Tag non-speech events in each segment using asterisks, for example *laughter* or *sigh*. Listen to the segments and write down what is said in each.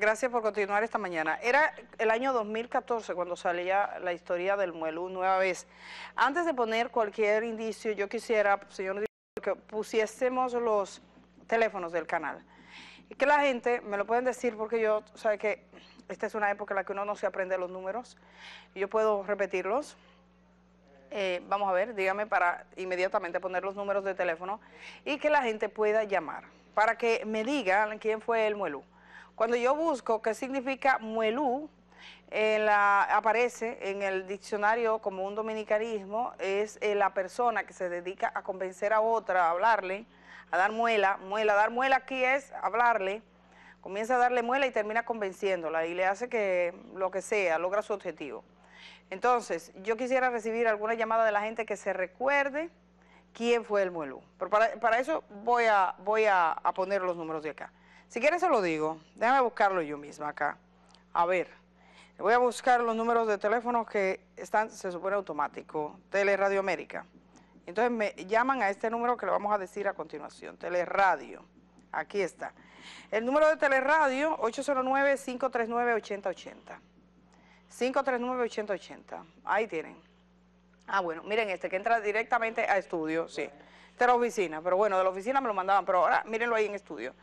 gracias por continuar esta mañana. Era el año 2014 cuando salía la historia del Muelú nueva vez. Antes de poner cualquier indicio, yo quisiera, señor, que pusiésemos los teléfonos del canal. Y que la gente, me lo pueden decir porque yo, sabe que esta es una época en la que uno no se aprende los números. Yo puedo repetirlos. Eh, vamos a ver, dígame para inmediatamente poner los números de teléfono y que la gente pueda llamar para que me digan quién fue el Muelú. Cuando yo busco qué significa muelú, eh, aparece en el diccionario como un dominicanismo, es eh, la persona que se dedica a convencer a otra, a hablarle, a dar muela, muela, dar muela aquí es hablarle, comienza a darle muela y termina convenciéndola y le hace que lo que sea, logra su objetivo. Entonces, yo quisiera recibir alguna llamada de la gente que se recuerde quién fue el muelú. Pero para, eso voy, a, voy a poner los números de acá. Si quieren se lo digo, déjame buscarlo yo misma acá. A ver, voy a buscar los números de teléfono que están, se supone automático, Teleradio América. Entonces me llaman a este número que le vamos a decir a continuación, Teleradio. Aquí está. El número de Teleradio, 809-539-8080. 539-8080. Ahí tienen. Ah, bueno, miren este que entra directamente a estudio, sí de oficina, pero bueno, de la oficina me lo mandaban, pero ahora mírenlo ahí en estudio.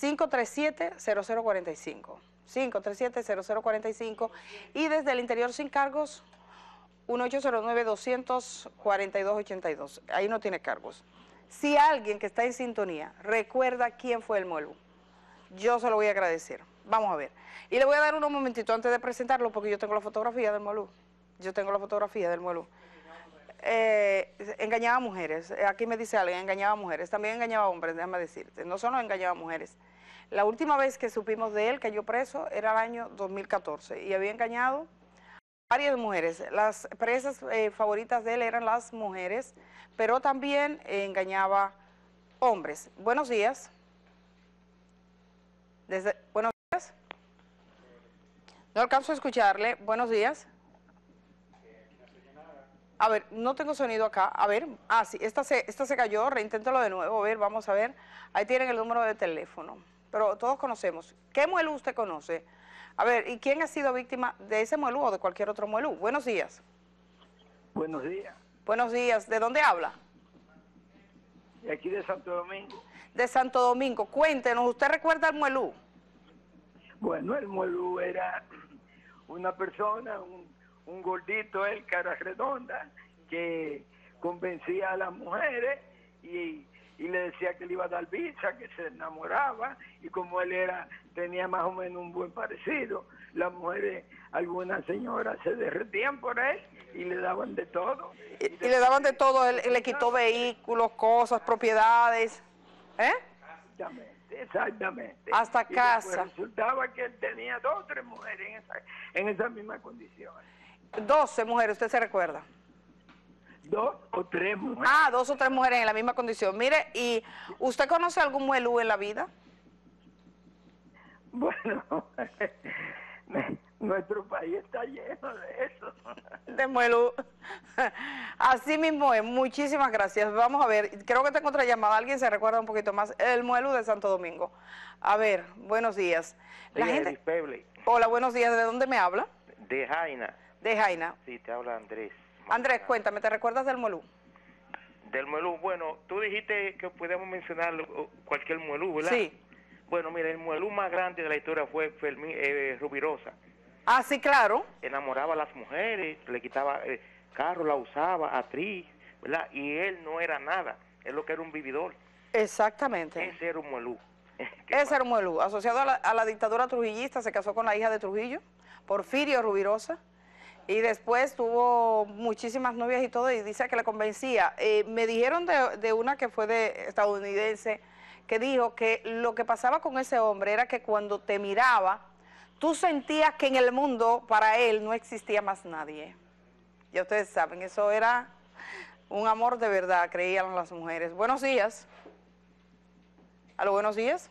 537-0045. 537-0045 y desde el interior sin cargos 1809-242-82. Ahí no tiene cargos. Si alguien que está en sintonía recuerda quién fue el Molu, yo se lo voy a agradecer. Vamos a ver. Y le voy a dar unos momentitos antes de presentarlo porque yo tengo la fotografía del Molu. Yo tengo la fotografía del Molu. Eh, engañaba a mujeres. Eh, aquí me dice alguien, engañaba a mujeres. También engañaba a hombres, déjame decirte. No solo engañaba a mujeres. La última vez que supimos de él, que preso, era el año 2014 y había engañado a varias mujeres. Las presas eh, favoritas de él eran las mujeres, pero también engañaba hombres. Buenos días. buenos días. No alcanzo a escucharle. Buenos días. A ver, no tengo sonido acá. A ver, ah, sí, esta se, esta se cayó, reinténtalo de nuevo. A ver, vamos a ver. Ahí tienen el número de teléfono. Pero todos conocemos. ¿Qué muelú usted conoce? A ver, ¿y quién ha sido víctima de ese muelú o de cualquier otro muelú? Buenos días. Buenos días. Buenos días. ¿De dónde habla? De aquí de Santo Domingo. De Santo Domingo. Cuéntenos, ¿usted recuerda el muelú? Bueno, el muelú era una persona, un un gordito, el cara redonda, que convencía a las mujeres y, le decía que le iba a dar visa, que se enamoraba y como él era tenía más o menos un buen parecido, las mujeres, algunas señoras se derretían por él y le daban de todo. Y, le daban de todo, él, le quitó vehículos, cosas, propiedades. ¿Eh? Exactamente, exactamente. Hasta casa. Y resultaba que él tenía dos o tres mujeres en en esas mismas condiciones. 12 mujeres, ¿usted se recuerda? Dos o tres mujeres. Ah, dos o tres mujeres en la misma condición. Mire, ¿y usted conoce algún muelú en la vida? *laughs* Bueno, *laughs* nuestro país está lleno de eso. De muelú. *laughs* Así mismo es. Muchísimas gracias. Vamos a ver, creo que tengo otra llamada. Alguien se recuerda un poquito más. El muelú de Santo Domingo. A ver, buenos días. La gente... Hola, buenos días. ¿De dónde me habla? De Jaina de Jaina. Sí, te habla Andrés. Andrés, cuéntame, ¿te recuerdas del Molú? Del Molú, bueno, tú dijiste que podemos mencionar cualquier Molú, ¿verdad? Sí. Bueno, mira, el Molú más grande de la historia fue eh, Rubirosa. Ah, sí, claro. Enamoraba a las mujeres, le quitaba el eh, carro, la usaba, actriz, ¿verdad? Y él no era nada, es lo que era un vividor. Exactamente. Ese era un Molú. *laughs* Ese era un Molú, asociado a la dictadura trujillista, se casó con la hija de Trujillo, Porfirio Rubirosa. Y después tuvo muchísimas novias y todo, y dice que le convencía. Eh, me dijeron de, una que fue de estadounidense, que dijo que lo que pasaba con ese hombre era que cuando te miraba, tú sentías que en el mundo para él no existía más nadie. Ya ustedes saben, eso era un amor de verdad, creían las mujeres. Buenos días. ¿a los buenos días.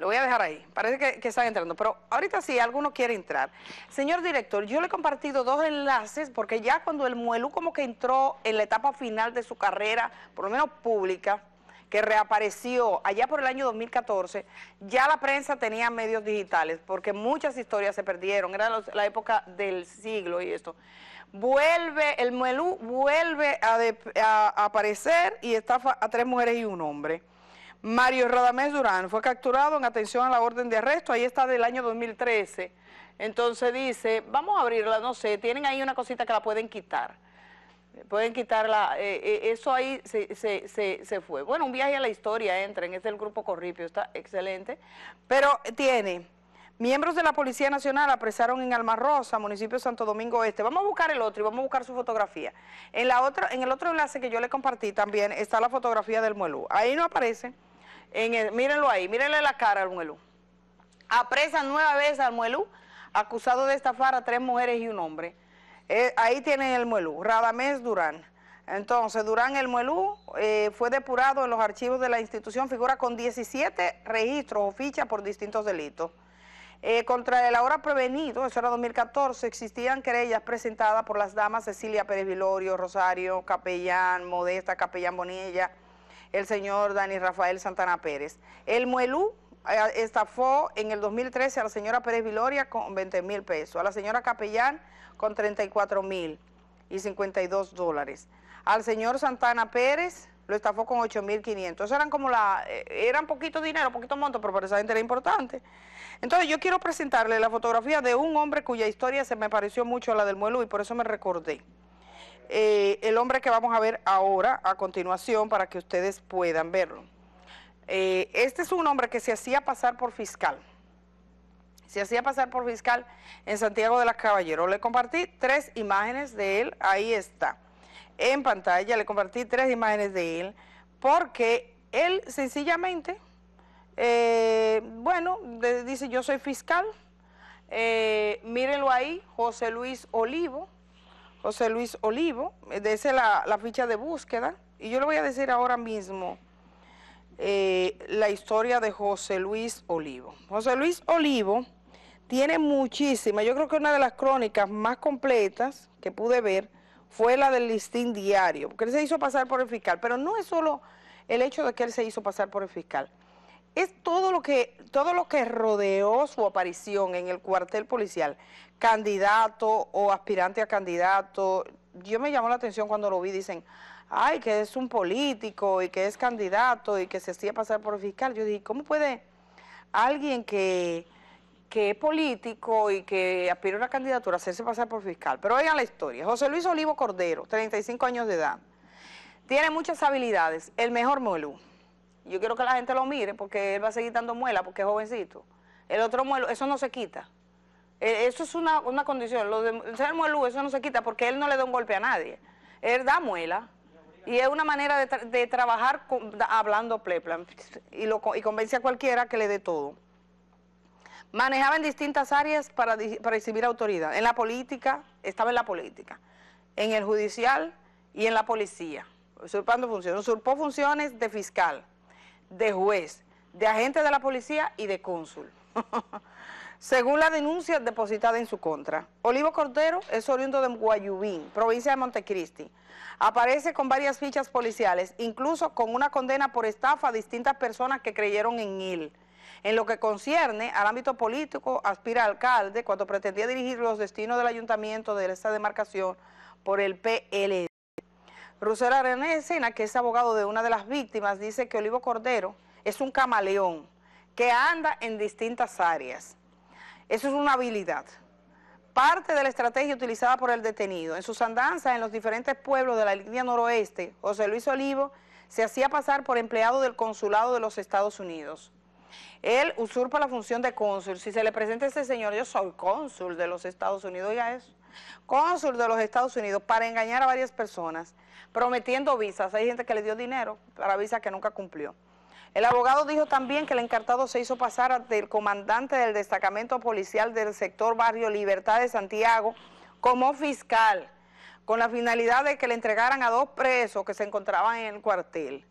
Lo voy a dejar ahí. Parece que, que, están entrando, pero ahorita sí, alguno quiere entrar. Señor director, yo le he compartido dos enlaces porque ya cuando el Muelú como que entró en la etapa final de su carrera, por lo menos pública, que reapareció allá por el año 2014, ya la prensa tenía medios digitales porque muchas historias se perdieron, era la época del siglo y esto. Vuelve, el Muelú vuelve a, aparecer y estafa a tres mujeres y un hombre. Mario Radamés Durán fue capturado en atención a la orden de arresto, ahí está del año 2013. Entonces dice, vamos a abrirla, no sé, tienen ahí una cosita que la pueden quitar. Pueden quitarla, eh, eh, eso ahí se, se, se, se, fue. Bueno, un viaje a la historia, entren, es el grupo Corripio, está excelente. Pero tiene, miembros de la Policía Nacional apresaron en Rosa, municipio Santo Domingo Este. Vamos a buscar el otro y vamos a buscar su fotografía. En, la otra, en el otro enlace que yo le compartí también está la fotografía del Muelú. Ahí no aparece mírenlo ahí, mírenle la cara al Muelú. Apresan nueve vez al Muelú, acusado de estafar a tres mujeres y un hombre. Eh, ahí tienen el Muelú, Radamés Durán. Entonces, Durán el Muelú eh, fue depurado en los archivos de la institución, figura con 17 registros o fichas por distintos delitos. Eh, contra el ahora prevenido, eso era 2014, existían querellas presentadas por las damas Cecilia Pérez Vilorio, Rosario Capellán, Modesta Capellán Bonilla, el señor Dani Rafael Santana Pérez. El Muelú eh, estafó en el 2013 a la señora Pérez Viloria con 20 mil pesos, a la señora Capellán con 34 mil y 52 dólares. Al señor Santana Pérez lo estafó con 8.500. Eso eran como la, eh, eran poquito dinero, poquito monto, pero para esa gente era importante. Entonces yo quiero presentarle la fotografía de un hombre cuya historia se me pareció mucho a la del Muelú y por eso me recordé. Eh, el hombre que vamos a ver ahora, a continuación, para que ustedes puedan verlo. Eh, este es un hombre que se hacía pasar por fiscal. Se hacía pasar por fiscal en Santiago de las Caballeros. Le compartí tres imágenes de él, ahí está, en pantalla, le compartí tres imágenes de él, porque él sencillamente, eh, bueno, dice yo soy fiscal, mírenlo ahí, José Luis Olivo, José Luis Olivo, eh, de esa la, ficha de búsqueda, y yo le voy a decir ahora mismo eh, la historia de José Luis Olivo. José Luis Olivo tiene muchísima, yo creo que una de las crónicas más completas que pude ver fue la del listín diario, porque él se hizo pasar por el fiscal, pero no es solo el hecho de que él se hizo pasar por el fiscal, es todo lo que todo lo que rodeó su aparición en el cuartel policial, candidato o aspirante a candidato. Yo me llamó la atención cuando lo vi, dicen, ay, que es un político y que es candidato y que se hacía pasar por fiscal. Yo dije, ¿cómo puede alguien que, es político y que aspira a una candidatura hacerse pasar por fiscal? Pero oigan la historia. José Luis Olivo Cordero, 35 años de edad. Tiene muchas habilidades, el mejor molú yo quiero que la gente lo mire porque él va a seguir dando muela porque es jovencito. El otro muelo, eso no se quita. E, eso es una, condición. Lo de ser muelú, eso no se quita porque él no le da un golpe a nadie. Él da muela. Y es una manera de, trabajar hablando plepla y, lo, y convence a cualquiera que le dé todo. Manejaba en distintas áreas para, para exhibir autoridad. En la política, estaba en la política, en el judicial y en la policía. Usurpando funciones. Usurpó funciones de fiscal de juez, de agente de la policía y de cónsul. *laughs* según la denuncia depositada en su contra. Olivo Cordero es oriundo de Guayubín, provincia de Montecristi. Aparece con varias fichas policiales, incluso con una condena por estafa a distintas personas que creyeron en él. En lo que concierne al ámbito político, aspira alcalde cuando pretendía dirigir los destinos del ayuntamiento de esta demarcación por el PLD. Rusel Sena, que es abogado de una de las víctimas, dice que Olivo Cordero es un camaleón que anda en distintas áreas. Eso es una habilidad. Parte de la estrategia utilizada por el detenido. En sus andanzas en los diferentes pueblos de la línea noroeste, José Luis Olivo se hacía pasar por empleado del consulado de los Estados Unidos. Él usurpa la función de cónsul. Si se le presenta a ese señor, yo soy cónsul de los Estados Unidos, oiga eso cónsul de los Estados Unidos, para engañar a varias personas, prometiendo visas. Hay gente que le dio dinero para visas que nunca cumplió. El abogado dijo también que el encartado se hizo pasar del comandante del destacamento policial del sector barrio Libertad de Santiago como fiscal, con la finalidad de que le entregaran a dos presos que se encontraban en el cuartel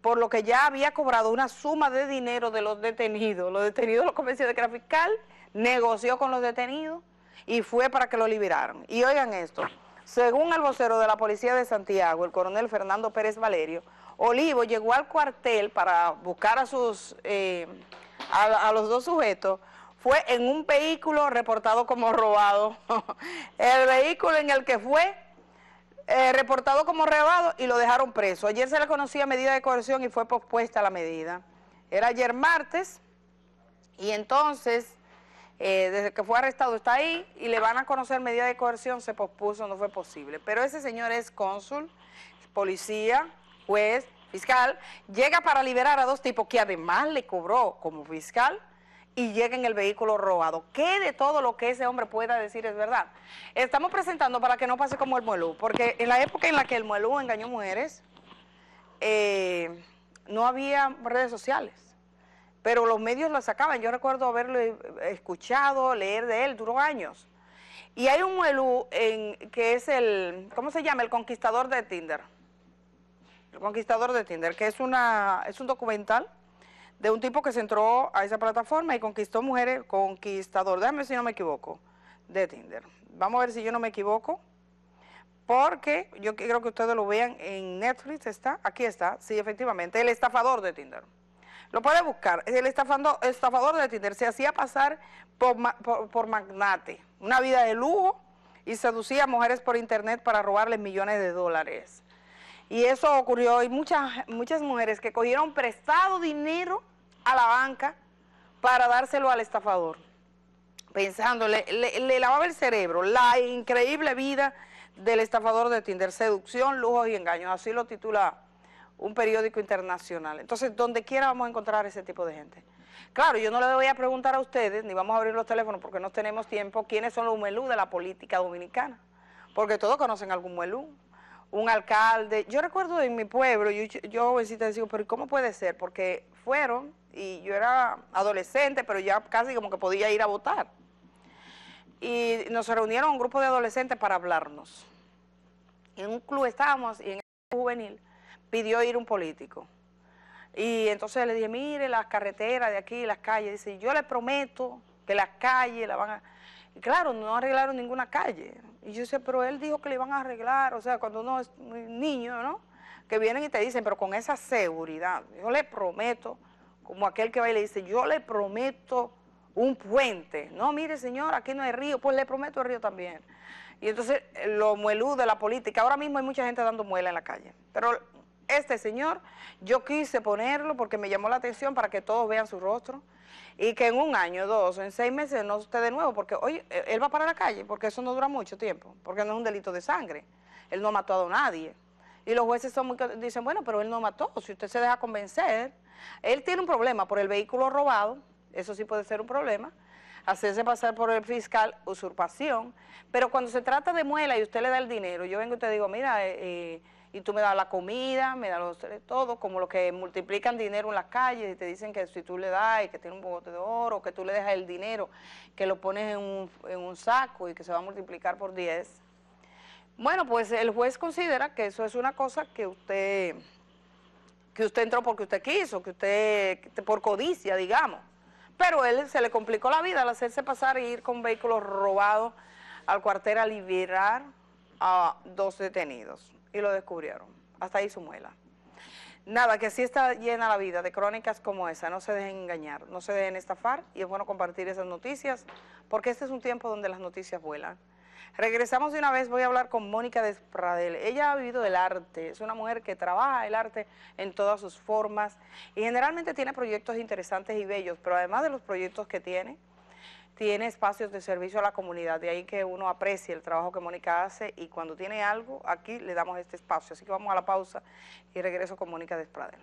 por lo que ya había cobrado una suma de dinero de los detenidos. Los detenidos lo convenció de que era fiscal negoció con los detenidos y fue para que lo liberaran. Y oigan esto, según el vocero de la Policía de Santiago, el coronel Fernando Pérez Valerio, Olivo llegó al cuartel para buscar a, sus, eh, a, los dos sujetos, fue en un vehículo reportado como robado. *laughs* el vehículo en el que fue eh, reportado como robado y lo dejaron preso. Ayer se le conocía medida de coerción y fue pospuesta la medida. Era ayer martes y entonces eh, desde que fue arrestado está ahí y le van a conocer medida de coerción, se pospuso, no fue posible. Pero ese señor es cónsul, policía, juez, fiscal, llega para liberar a dos tipos que además le cobró como fiscal y llega en el vehículo robado. ¿Qué de todo lo que ese hombre pueda decir es verdad? Estamos presentando para que no pase como el Muelú, porque en la época en la que el Muelú engañó mujeres, eh, no había redes sociales pero los medios lo sacaban. Yo recuerdo haberlo eh, escuchado, leer de él, duró años. Y hay un Muelú en, que es el, ¿cómo se llama? El conquistador de Tinder. El conquistador de Tinder, que es, una, es un documental de un tipo que se entró a esa plataforma y conquistó mujeres, conquistador, déjame si no me equivoco, de Tinder. Vamos a ver si yo no me equivoco, porque yo creo que ustedes lo vean en Netflix, está, aquí está, sí, efectivamente, el estafador de Tinder. Lo puede buscar. El estafador de Tinder se hacía pasar por, magnate, una vida de lujo y seducía a mujeres por internet para robarles millones de dólares. Y eso ocurrió y muchas, muchas mujeres que cogieron prestado dinero a la banca para dárselo al estafador, pensando, le, le lavaba el cerebro, la increíble vida del estafador de Tinder, seducción, lujos y engaños, así lo titula un periódico internacional. Entonces, donde quiera vamos a encontrar ese tipo de gente. Claro, yo no le voy a preguntar a ustedes, ni vamos a abrir los teléfonos porque no tenemos tiempo, quiénes son los melú de la política dominicana, porque todos conocen algún melú. un alcalde. Yo recuerdo en mi pueblo, yo, yo jovencita decía, pero ¿cómo puede ser? Porque fueron, y yo era adolescente, pero ya casi como que podía ir a votar. Y nos reunieron un grupo de adolescentes para hablarnos. En un club estábamos, y en el juvenil, pidió ir un político. Y entonces le dije, mire las carreteras de aquí, las calles. Dice, yo le prometo que las calles la van a... Y claro, no arreglaron ninguna calle. Y yo dije, pero él dijo que le iban a arreglar. O sea, cuando uno es niño, ¿no? Que vienen y te dicen, pero con esa seguridad. Yo le prometo, como aquel que va y le dice, yo le prometo un puente. No, mire señor, aquí no hay río. Pues le prometo el río también. Y entonces eh, lo mueludo de la política. Ahora mismo hay mucha gente dando muela en la calle. Pero este señor, yo quise ponerlo porque me llamó la atención para que todos vean su rostro y que en un año, dos, en seis meses no esté de nuevo, porque hoy e, él va para la calle, porque eso no dura mucho tiempo, porque no es un delito de sangre, él no ha matado a nadie. Y los jueces son dicen, bueno, pero él no mató, si usted se deja convencer, él tiene un problema por el vehículo robado, eso sí puede ser un problema, hacerse pasar por el fiscal, usurpación, pero cuando se trata de muela y usted le da el dinero, yo vengo y te digo, mira, eh, eh y tú me das la comida, me das los, todo, como los que multiplican dinero en las calles y te dicen que si tú le das y que tiene un bote de oro, que tú le dejas el dinero, que lo pones en un, saco y que se va a multiplicar por 10. Bueno, pues el juez considera que eso es una cosa que usted que usted entró porque usted quiso, que usted, por codicia, digamos. Pero él se le complicó la vida al hacerse pasar e ir con vehículos robados al cuartel a liberar a dos detenidos y lo descubrieron. Hasta ahí su muela. Nada, que si está llena la vida de crónicas como esa, no se dejen engañar, no se dejen estafar y es bueno compartir esas noticias porque este es un tiempo donde las noticias vuelan. Regresamos de una vez, voy a hablar con Mónica Despradel. Ella ha vivido del arte, es una mujer que trabaja el arte en todas sus formas y generalmente tiene proyectos interesantes y bellos, pero además de los proyectos que tiene, tiene espacios de servicio a la comunidad, de ahí que uno aprecie el trabajo que Mónica hace y cuando tiene algo, aquí le damos este espacio. Así que vamos a la pausa y regreso con Mónica Despradel.